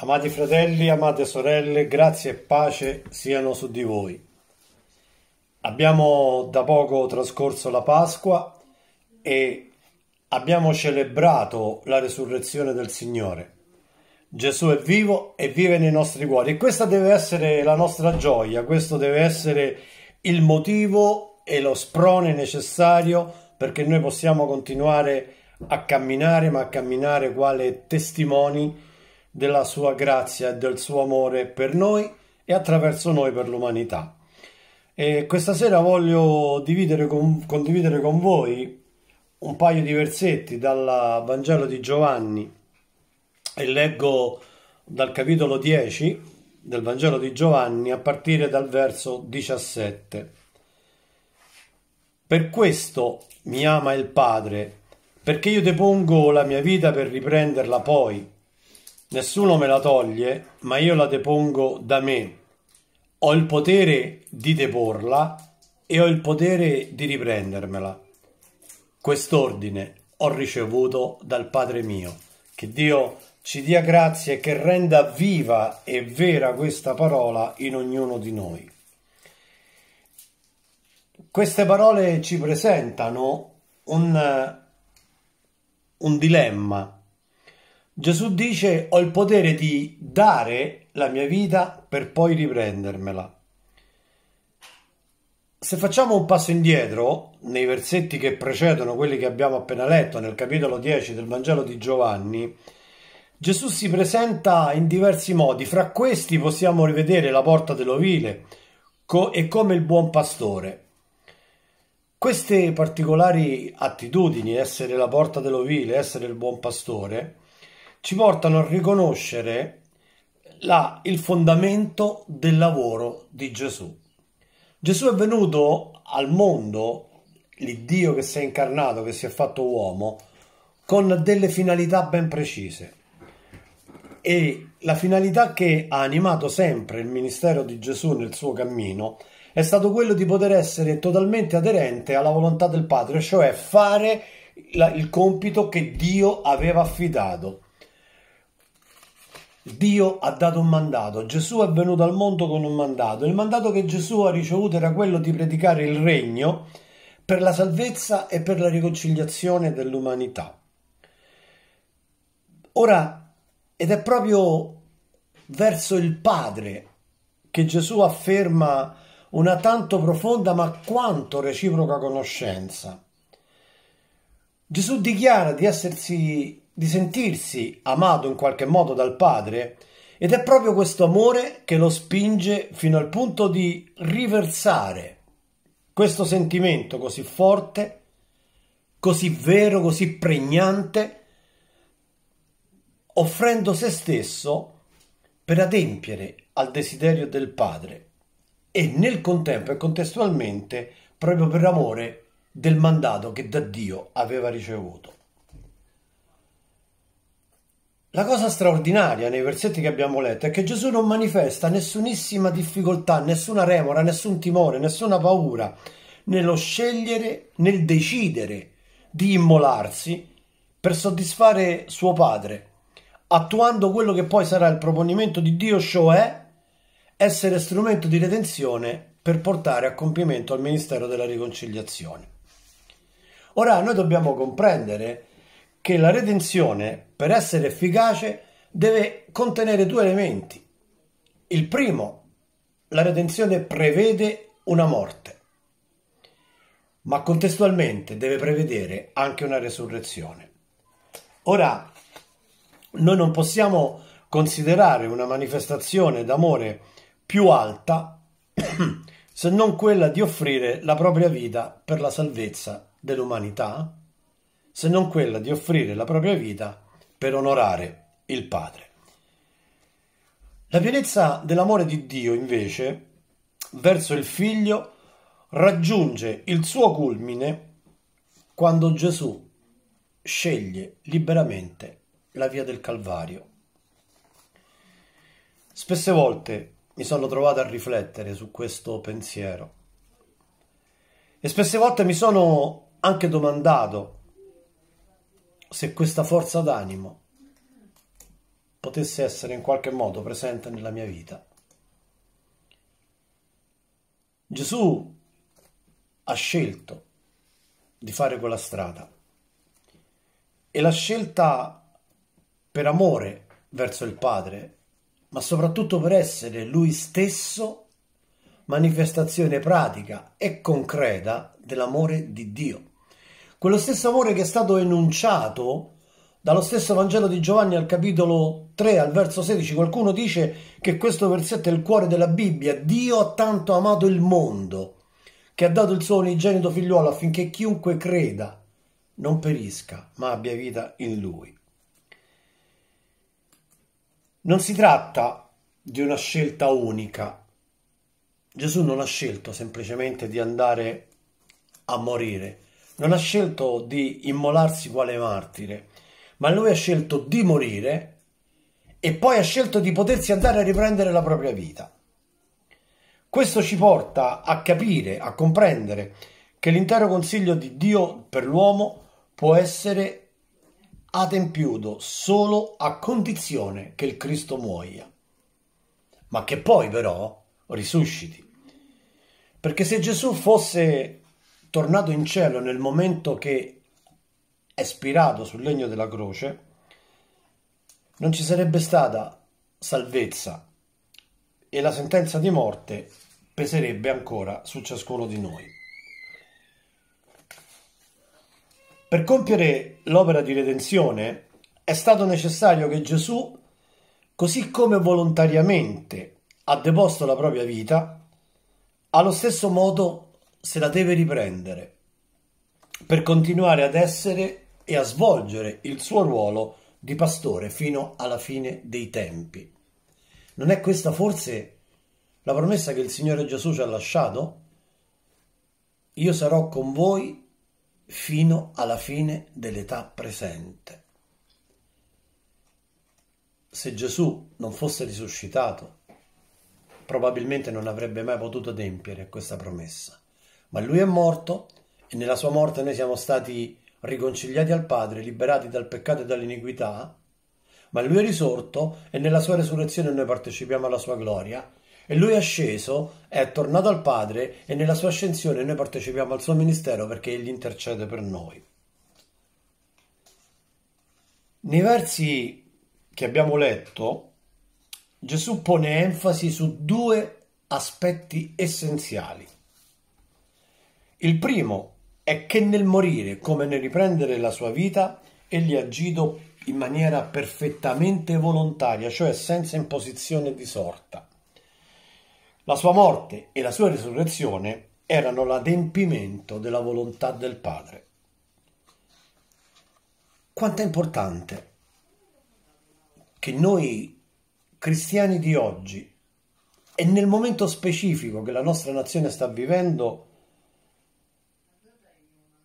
Amati fratelli, amate sorelle, grazie e pace siano su di voi. Abbiamo da poco trascorso la Pasqua e abbiamo celebrato la resurrezione del Signore. Gesù è vivo e vive nei nostri cuori e questa deve essere la nostra gioia, questo deve essere il motivo e lo sprone necessario perché noi possiamo continuare a camminare, ma a camminare quale testimoni della sua grazia e del suo amore per noi e attraverso noi per l'umanità. E questa sera voglio con, condividere con voi un paio di versetti dal Vangelo di Giovanni e leggo dal capitolo 10 del Vangelo di Giovanni a partire dal verso 17. Per questo mi ama il Padre, perché io depongo la mia vita per riprenderla poi. Nessuno me la toglie, ma io la depongo da me. Ho il potere di deporla e ho il potere di riprendermela. Quest'ordine ho ricevuto dal Padre mio. Che Dio ci dia grazie e che renda viva e vera questa parola in ognuno di noi. Queste parole ci presentano un, eh, un dilemma Gesù dice ho il potere di dare la mia vita per poi riprendermela. Se facciamo un passo indietro nei versetti che precedono quelli che abbiamo appena letto nel capitolo 10 del Vangelo di Giovanni, Gesù si presenta in diversi modi. Fra questi possiamo rivedere la porta dell'ovile e come il buon pastore. Queste particolari attitudini, essere la porta dell'ovile, essere il buon pastore, ci portano a riconoscere la, il fondamento del lavoro di Gesù. Gesù è venuto al mondo, l'Iddio che si è incarnato, che si è fatto uomo, con delle finalità ben precise. E la finalità che ha animato sempre il ministero di Gesù nel suo cammino è stato quello di poter essere totalmente aderente alla volontà del Padre, cioè fare il compito che Dio aveva affidato Dio ha dato un mandato, Gesù è venuto al mondo con un mandato. Il mandato che Gesù ha ricevuto era quello di predicare il regno per la salvezza e per la riconciliazione dell'umanità. Ora, ed è proprio verso il Padre che Gesù afferma una tanto profonda ma quanto reciproca conoscenza. Gesù dichiara di essersi di sentirsi amato in qualche modo dal padre ed è proprio questo amore che lo spinge fino al punto di riversare questo sentimento così forte, così vero, così pregnante, offrendo se stesso per adempiere al desiderio del padre e nel contempo e contestualmente proprio per amore del mandato che da Dio aveva ricevuto. La cosa straordinaria nei versetti che abbiamo letto è che Gesù non manifesta nessunissima difficoltà, nessuna remora, nessun timore, nessuna paura nello scegliere, nel decidere di immolarsi per soddisfare suo Padre, attuando quello che poi sarà il proponimento di Dio, cioè essere strumento di redenzione per portare a compimento il ministero della riconciliazione. Ora noi dobbiamo comprendere che la redenzione per essere efficace deve contenere due elementi. Il primo, la redenzione prevede una morte, ma contestualmente deve prevedere anche una resurrezione. Ora, noi non possiamo considerare una manifestazione d'amore più alta se non quella di offrire la propria vita per la salvezza dell'umanità, se non quella di offrire la propria vita per per onorare il Padre. La pienezza dell'amore di Dio, invece, verso il Figlio, raggiunge il suo culmine quando Gesù sceglie liberamente la via del Calvario. Spesse volte mi sono trovato a riflettere su questo pensiero e spesse volte mi sono anche domandato se questa forza d'animo potesse essere in qualche modo presente nella mia vita. Gesù ha scelto di fare quella strada e l'ha scelta per amore verso il Padre, ma soprattutto per essere lui stesso manifestazione pratica e concreta dell'amore di Dio quello stesso amore che è stato enunciato dallo stesso Vangelo di Giovanni al capitolo 3 al verso 16 qualcuno dice che questo versetto è il cuore della Bibbia Dio ha tanto amato il mondo che ha dato il suo unigenito figliuolo affinché chiunque creda non perisca ma abbia vita in lui non si tratta di una scelta unica Gesù non ha scelto semplicemente di andare a morire non ha scelto di immolarsi quale martire, ma lui ha scelto di morire e poi ha scelto di potersi andare a riprendere la propria vita. Questo ci porta a capire, a comprendere che l'intero consiglio di Dio per l'uomo può essere adempiuto solo a condizione che il Cristo muoia, ma che poi però risusciti. Perché se Gesù fosse tornato in cielo nel momento che è spirato sul legno della croce, non ci sarebbe stata salvezza e la sentenza di morte peserebbe ancora su ciascuno di noi. Per compiere l'opera di redenzione è stato necessario che Gesù, così come volontariamente ha deposto la propria vita, allo stesso modo se la deve riprendere per continuare ad essere e a svolgere il suo ruolo di pastore fino alla fine dei tempi. Non è questa forse la promessa che il Signore Gesù ci ha lasciato? Io sarò con voi fino alla fine dell'età presente. Se Gesù non fosse risuscitato, probabilmente non avrebbe mai potuto adempiere questa promessa. Ma lui è morto e nella sua morte noi siamo stati riconciliati al Padre, liberati dal peccato e dall'iniquità, ma lui è risorto e nella sua resurrezione noi partecipiamo alla sua gloria. E lui è sceso, è tornato al Padre e nella sua ascensione noi partecipiamo al suo ministero perché egli intercede per noi. Nei versi che abbiamo letto, Gesù pone enfasi su due aspetti essenziali. Il primo è che nel morire come nel riprendere la sua vita, egli ha agito in maniera perfettamente volontaria, cioè senza imposizione di sorta. La sua morte e la sua risurrezione erano l'adempimento della volontà del Padre. Quanto è importante che noi cristiani di oggi e nel momento specifico che la nostra nazione sta vivendo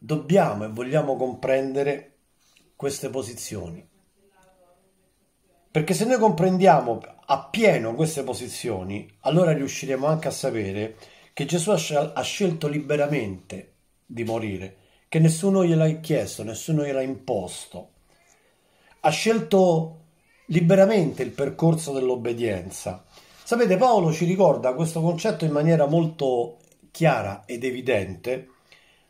Dobbiamo e vogliamo comprendere queste posizioni. Perché se noi comprendiamo appieno queste posizioni, allora riusciremo anche a sapere che Gesù ha scelto liberamente di morire, che nessuno gliel'ha chiesto, nessuno gliel'ha imposto. Ha scelto liberamente il percorso dell'obbedienza. Sapete, Paolo ci ricorda questo concetto in maniera molto chiara ed evidente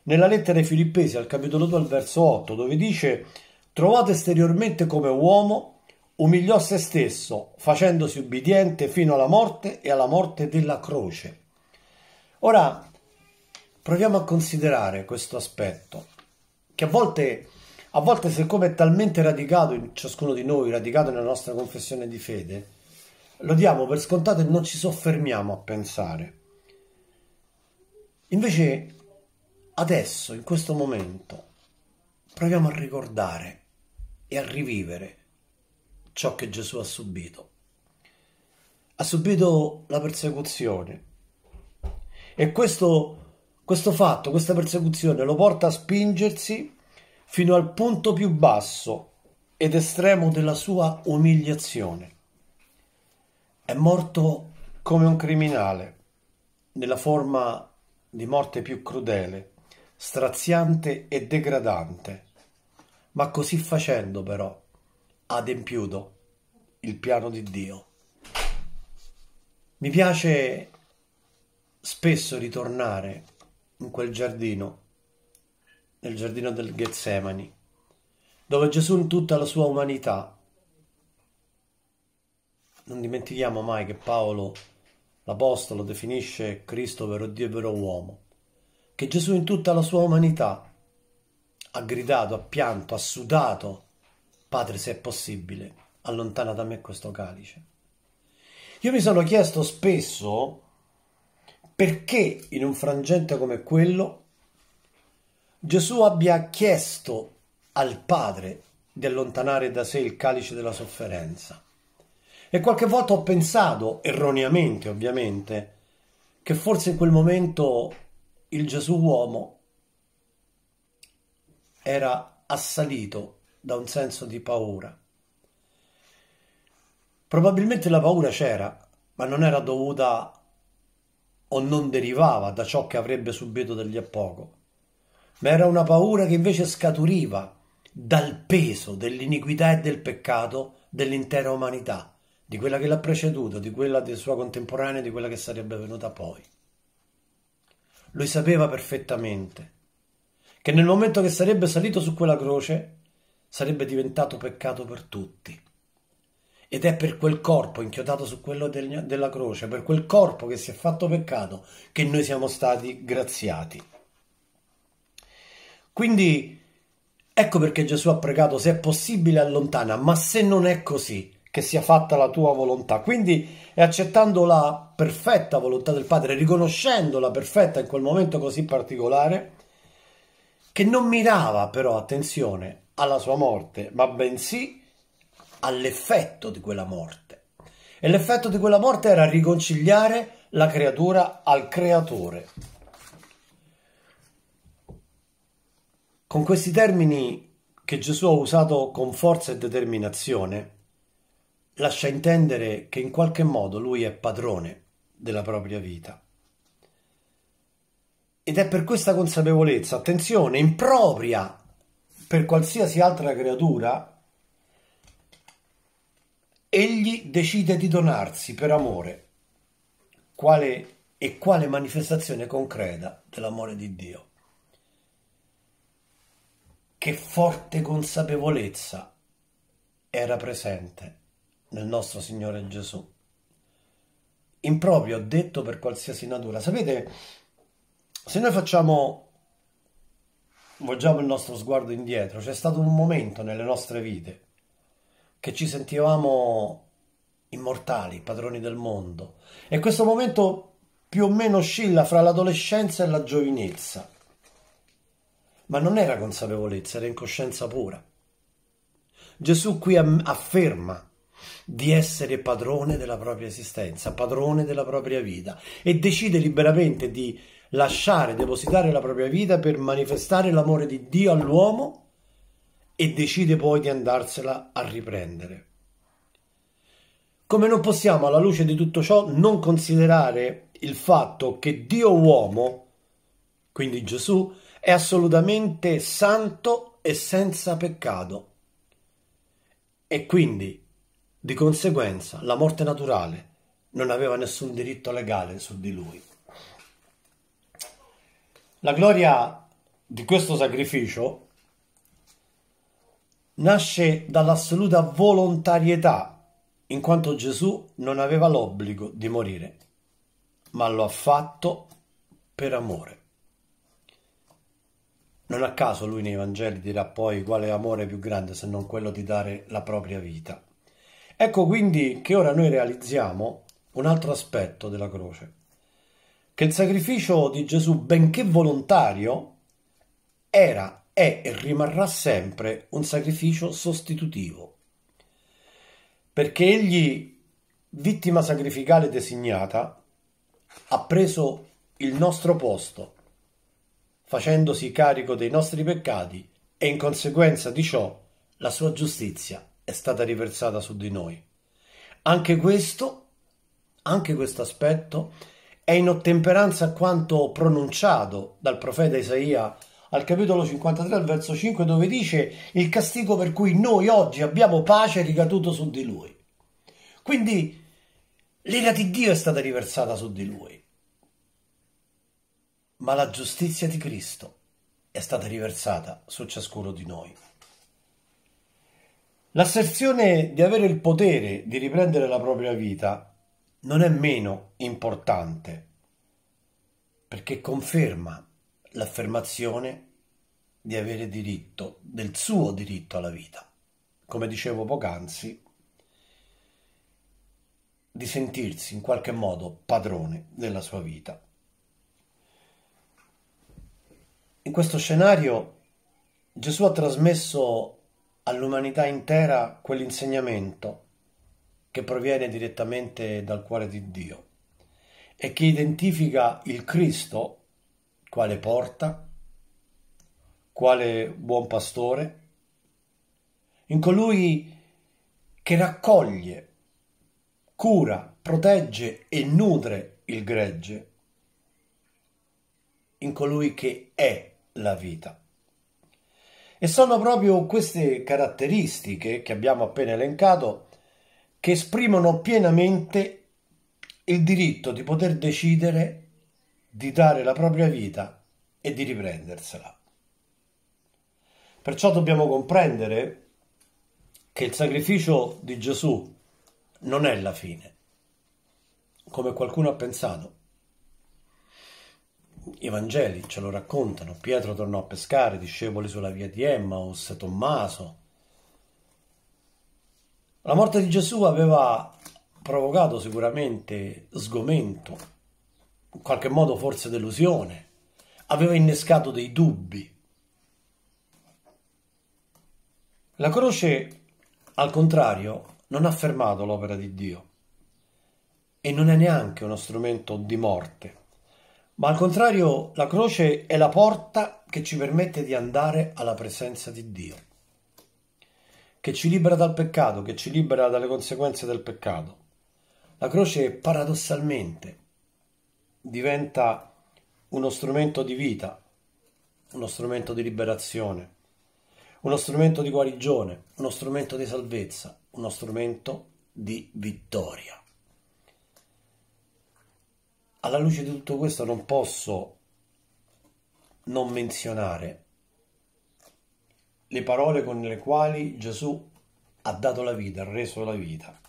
nella lettera ai Filippesi al capitolo 2 al verso 8, dove dice trovato esteriormente come uomo, umiliò se stesso, facendosi ubbidiente fino alla morte e alla morte della croce. Ora, proviamo a considerare questo aspetto, che a volte, a volte siccome è talmente radicato in ciascuno di noi, radicato nella nostra confessione di fede, lo diamo per scontato e non ci soffermiamo a pensare. Invece adesso, in questo momento, proviamo a ricordare e a rivivere ciò che Gesù ha subito. Ha subito la persecuzione e questo, questo fatto, questa persecuzione lo porta a spingersi fino al punto più basso ed estremo della sua umiliazione. È morto come un criminale, nella forma di morte più crudele straziante e degradante. Ma così facendo però adempiuto il piano di Dio. Mi piace spesso ritornare in quel giardino, nel giardino del Getsemani, dove Gesù in tutta la sua umanità, non dimentichiamo mai che Paolo l'Apostolo definisce Cristo vero Dio e vero uomo, che Gesù in tutta la sua umanità ha gridato, ha pianto, ha sudato, Padre se è possibile, allontana da me questo calice. Io mi sono chiesto spesso perché in un frangente come quello Gesù abbia chiesto al Padre di allontanare da sé il calice della sofferenza. E qualche volta ho pensato, erroneamente ovviamente, che forse in quel momento il Gesù uomo era assalito da un senso di paura. Probabilmente la paura c'era, ma non era dovuta o non derivava da ciò che avrebbe subito da lì a poco, ma era una paura che invece scaturiva dal peso dell'iniquità e del peccato dell'intera umanità, di quella che l'ha preceduto, di quella dei suoi contemporanei, di quella che sarebbe venuta poi lui sapeva perfettamente che nel momento che sarebbe salito su quella croce sarebbe diventato peccato per tutti. Ed è per quel corpo inchiodato su quello del, della croce, per quel corpo che si è fatto peccato, che noi siamo stati graziati. Quindi ecco perché Gesù ha pregato, se è possibile allontana, ma se non è così, che sia fatta la tua volontà. Quindi è accettando la perfetta volontà del Padre, riconoscendola perfetta in quel momento così particolare, che non mirava però, attenzione, alla sua morte, ma bensì all'effetto di quella morte. E l'effetto di quella morte era riconciliare la creatura al creatore. Con questi termini che Gesù ha usato con forza e determinazione, lascia intendere che in qualche modo lui è padrone della propria vita. Ed è per questa consapevolezza, attenzione, impropria per qualsiasi altra creatura, egli decide di donarsi per amore, quale e quale manifestazione concreta dell'amore di Dio. Che forte consapevolezza era presente nel nostro Signore Gesù. Improprio, detto per qualsiasi natura. Sapete, se noi facciamo, volgiamo il nostro sguardo indietro, c'è stato un momento nelle nostre vite che ci sentivamo immortali, padroni del mondo. E questo momento più o meno oscilla fra l'adolescenza e la giovinezza. Ma non era consapevolezza, era incoscienza pura. Gesù qui afferma di essere padrone della propria esistenza, padrone della propria vita e decide liberamente di lasciare, depositare la propria vita per manifestare l'amore di Dio all'uomo e decide poi di andarsela a riprendere. Come non possiamo alla luce di tutto ciò non considerare il fatto che Dio uomo, quindi Gesù, è assolutamente santo e senza peccato. E quindi di conseguenza, la morte naturale non aveva nessun diritto legale su di lui. La gloria di questo sacrificio nasce dall'assoluta volontarietà, in quanto Gesù non aveva l'obbligo di morire, ma lo ha fatto per amore. Non a caso lui nei Vangeli dirà poi quale amore più grande se non quello di dare la propria vita. Ecco quindi che ora noi realizziamo un altro aspetto della croce, che il sacrificio di Gesù, benché volontario, era, è e rimarrà sempre un sacrificio sostitutivo, perché egli, vittima sacrificale designata, ha preso il nostro posto, facendosi carico dei nostri peccati e in conseguenza di ciò la sua giustizia è stata riversata su di noi. Anche questo, anche questo aspetto, è in ottemperanza a quanto pronunciato dal profeta Isaia al capitolo 53 al verso 5 dove dice il castigo per cui noi oggi abbiamo pace è ricaduto su di lui. Quindi l'ira di Dio è stata riversata su di lui, ma la giustizia di Cristo è stata riversata su ciascuno di noi. L'asserzione di avere il potere di riprendere la propria vita non è meno importante perché conferma l'affermazione di avere diritto del suo diritto alla vita. Come dicevo poc'anzi, di sentirsi in qualche modo padrone della sua vita. In questo scenario Gesù ha trasmesso all'umanità intera quell'insegnamento che proviene direttamente dal cuore di Dio e che identifica il Cristo quale porta, quale buon pastore, in colui che raccoglie, cura, protegge e nutre il gregge, in colui che è la vita. E sono proprio queste caratteristiche che abbiamo appena elencato che esprimono pienamente il diritto di poter decidere di dare la propria vita e di riprendersela. Perciò dobbiamo comprendere che il sacrificio di Gesù non è la fine, come qualcuno ha pensato. I Vangeli ce lo raccontano. Pietro tornò a pescare, discepoli sulla via di Emmaus, Tommaso. La morte di Gesù aveva provocato sicuramente sgomento, in qualche modo forse delusione, aveva innescato dei dubbi. La croce, al contrario, non ha fermato l'opera di Dio e non è neanche uno strumento di morte ma al contrario la croce è la porta che ci permette di andare alla presenza di Dio, che ci libera dal peccato, che ci libera dalle conseguenze del peccato. La croce paradossalmente diventa uno strumento di vita, uno strumento di liberazione, uno strumento di guarigione, uno strumento di salvezza, uno strumento di vittoria alla luce di tutto questo non posso non menzionare le parole con le quali Gesù ha dato la vita, ha reso la vita.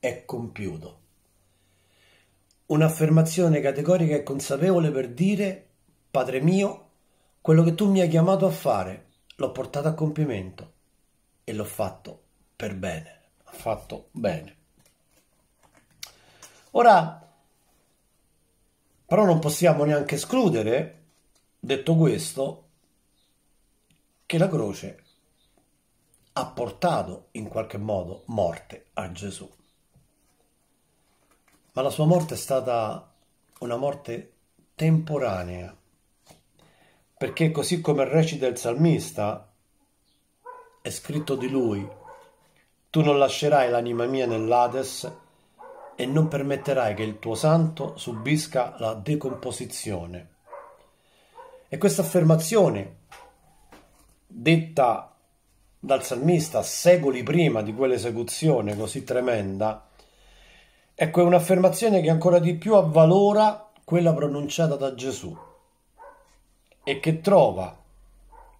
È compiuto. Un'affermazione categorica e consapevole per dire, Padre mio, quello che tu mi hai chiamato a fare, l'ho portato a compimento e l'ho fatto per bene, ha fatto bene. Ora, però non possiamo neanche escludere, detto questo, che la croce ha portato in qualche modo morte a Gesù. Ma la sua morte è stata una morte temporanea, perché così come recita il salmista, è scritto di lui, tu non lascerai l'anima mia nell'Ades e non permetterai che il tuo santo subisca la decomposizione. E questa affermazione, detta dal salmista secoli prima di quell'esecuzione così tremenda, ecco è un'affermazione che ancora di più avvalora quella pronunciata da Gesù e che trova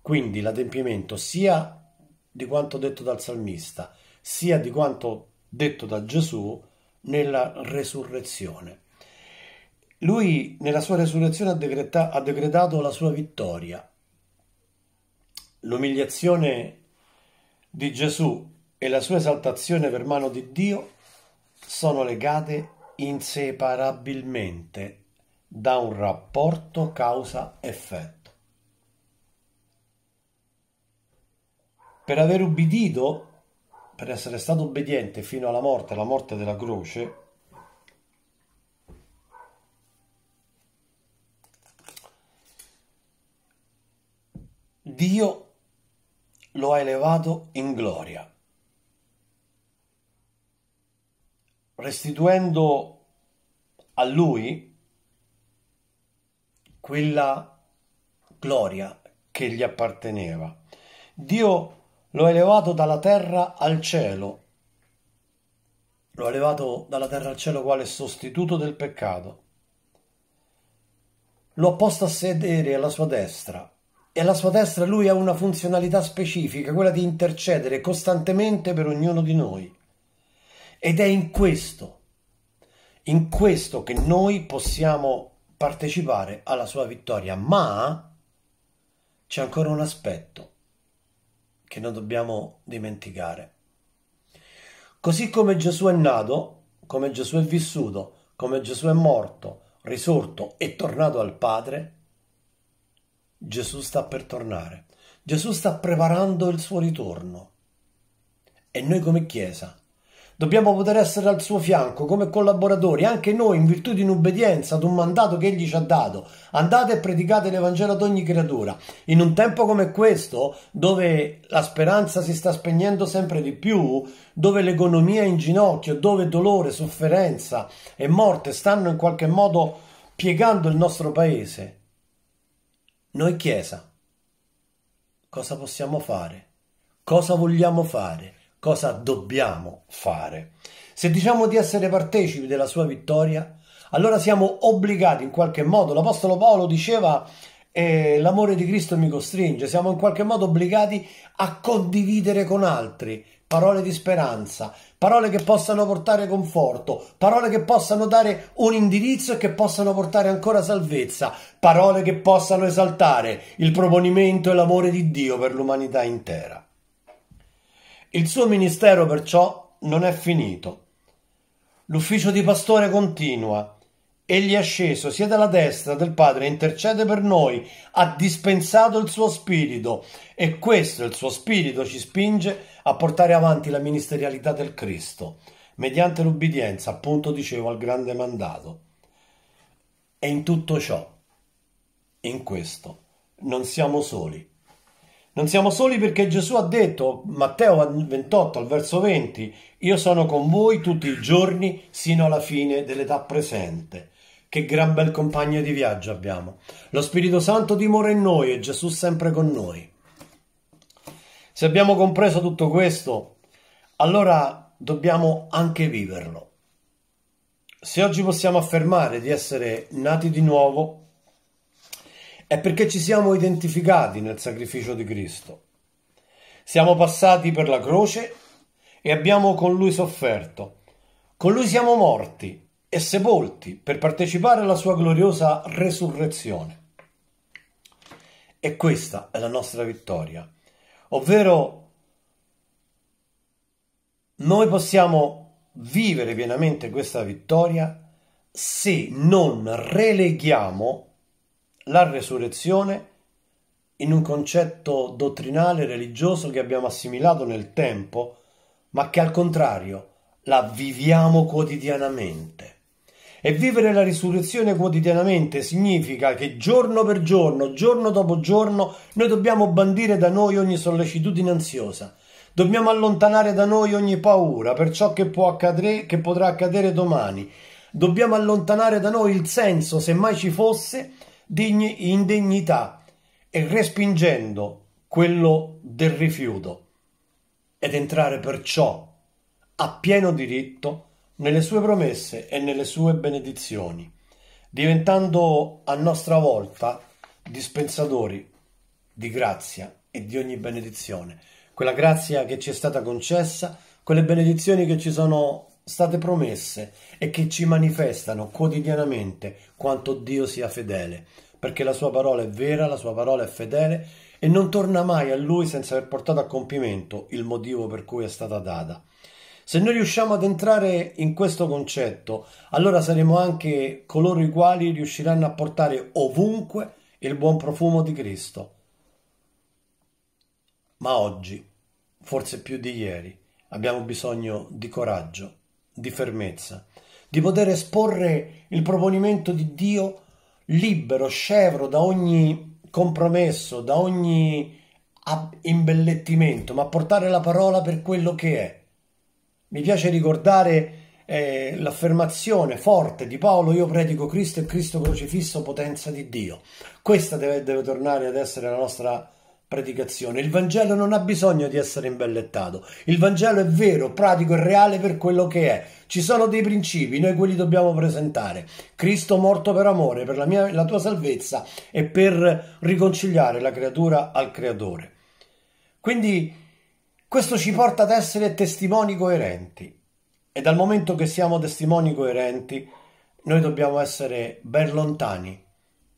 quindi l'adempimento sia di quanto detto dal salmista, sia di quanto detto da Gesù nella resurrezione. Lui nella sua resurrezione ha, decreta, ha decretato la sua vittoria. L'umiliazione di Gesù e la sua esaltazione per mano di Dio sono legate inseparabilmente da un rapporto causa-effetto. Per aver ubbidito per essere stato obbediente fino alla morte, la morte della croce, Dio lo ha elevato in gloria, restituendo a lui quella gloria che gli apparteneva. Dio L'ho elevato dalla terra al cielo. L'ho elevato dalla terra al cielo quale sostituto del peccato. L'ho posto a sedere alla sua destra. E alla sua destra lui ha una funzionalità specifica, quella di intercedere costantemente per ognuno di noi. Ed è in questo, in questo che noi possiamo partecipare alla sua vittoria. Ma c'è ancora un aspetto che non dobbiamo dimenticare. Così come Gesù è nato, come Gesù è vissuto, come Gesù è morto, risorto e tornato al Padre, Gesù sta per tornare. Gesù sta preparando il suo ritorno. E noi come Chiesa Dobbiamo poter essere al suo fianco come collaboratori, anche noi in virtù di un'obbedienza ad un mandato che egli ci ha dato. Andate e predicate l'Evangelo ad ogni creatura. In un tempo come questo, dove la speranza si sta spegnendo sempre di più, dove l'economia è in ginocchio, dove dolore, sofferenza e morte stanno in qualche modo piegando il nostro paese, noi Chiesa, cosa possiamo fare? Cosa vogliamo fare? cosa dobbiamo fare. Se diciamo di essere partecipi della sua vittoria, allora siamo obbligati in qualche modo, l'Apostolo Paolo diceva eh, l'amore di Cristo mi costringe, siamo in qualche modo obbligati a condividere con altri parole di speranza, parole che possano portare conforto, parole che possano dare un indirizzo e che possano portare ancora salvezza, parole che possano esaltare il proponimento e l'amore di Dio per l'umanità intera. Il suo ministero perciò non è finito. L'ufficio di pastore continua. Egli è sceso, siede alla destra del Padre, intercede per noi, ha dispensato il suo spirito e questo, il suo spirito, ci spinge a portare avanti la ministerialità del Cristo, mediante l'ubbidienza, appunto dicevo, al grande mandato. E in tutto ciò, in questo, non siamo soli. Non siamo soli perché Gesù ha detto, Matteo 28 al verso 20, io sono con voi tutti i giorni sino alla fine dell'età presente. Che gran bel compagno di viaggio abbiamo. Lo Spirito Santo dimora in noi e Gesù sempre con noi. Se abbiamo compreso tutto questo, allora dobbiamo anche viverlo. Se oggi possiamo affermare di essere nati di nuovo, è perché ci siamo identificati nel sacrificio di Cristo. Siamo passati per la croce e abbiamo con Lui sofferto. Con Lui siamo morti e sepolti per partecipare alla sua gloriosa resurrezione. E questa è la nostra vittoria, ovvero noi possiamo vivere pienamente questa vittoria se non releghiamo la resurrezione in un concetto dottrinale religioso che abbiamo assimilato nel tempo, ma che al contrario la viviamo quotidianamente. E vivere la risurrezione quotidianamente significa che giorno per giorno, giorno dopo giorno, noi dobbiamo bandire da noi ogni sollecitudine ansiosa. Dobbiamo allontanare da noi ogni paura per ciò che, può accadere, che potrà accadere domani. Dobbiamo allontanare da noi il senso, se mai ci fosse, di indegnità e respingendo quello del rifiuto ed entrare perciò a pieno diritto nelle sue promesse e nelle sue benedizioni, diventando a nostra volta dispensatori di grazia e di ogni benedizione, quella grazia che ci è stata concessa, quelle benedizioni che ci sono state promesse e che ci manifestano quotidianamente quanto Dio sia fedele, perché la sua parola è vera, la sua parola è fedele e non torna mai a lui senza aver portato a compimento il motivo per cui è stata data. Se noi riusciamo ad entrare in questo concetto, allora saremo anche coloro i quali riusciranno a portare ovunque il buon profumo di Cristo. Ma oggi, forse più di ieri, abbiamo bisogno di coraggio, di fermezza, di poter esporre il proponimento di Dio libero, scevro da ogni compromesso, da ogni imbellettimento, ma portare la parola per quello che è. Mi piace ricordare eh, l'affermazione forte di Paolo, io predico Cristo e Cristo crocifisso, potenza di Dio. Questa deve, deve tornare ad essere la nostra predicazione. Il Vangelo non ha bisogno di essere imbellettato. Il Vangelo è vero, pratico e reale per quello che è. Ci sono dei principi, noi quelli dobbiamo presentare. Cristo morto per amore, per la, mia, la tua salvezza e per riconciliare la creatura al creatore. Quindi questo ci porta ad essere testimoni coerenti e dal momento che siamo testimoni coerenti noi dobbiamo essere ben lontani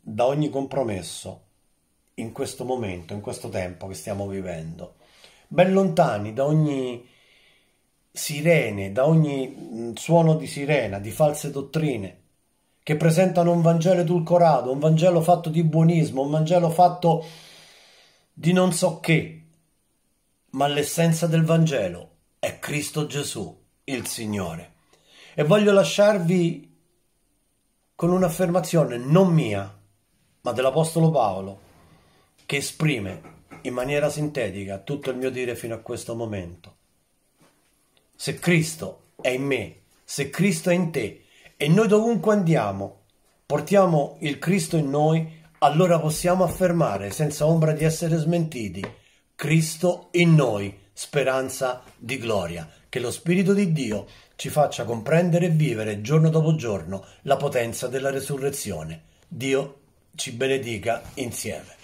da ogni compromesso in questo momento, in questo tempo che stiamo vivendo, ben lontani da ogni sirene, da ogni mm, suono di sirena, di false dottrine, che presentano un Vangelo edulcorato, un Vangelo fatto di buonismo, un Vangelo fatto di non so che, ma l'essenza del Vangelo è Cristo Gesù, il Signore. E voglio lasciarvi con un'affermazione non mia, ma dell'Apostolo Paolo, che esprime in maniera sintetica tutto il mio dire fino a questo momento. Se Cristo è in me, se Cristo è in te e noi dovunque andiamo portiamo il Cristo in noi, allora possiamo affermare senza ombra di essere smentiti, Cristo in noi, speranza di gloria, che lo Spirito di Dio ci faccia comprendere e vivere giorno dopo giorno la potenza della resurrezione. Dio ci benedica insieme.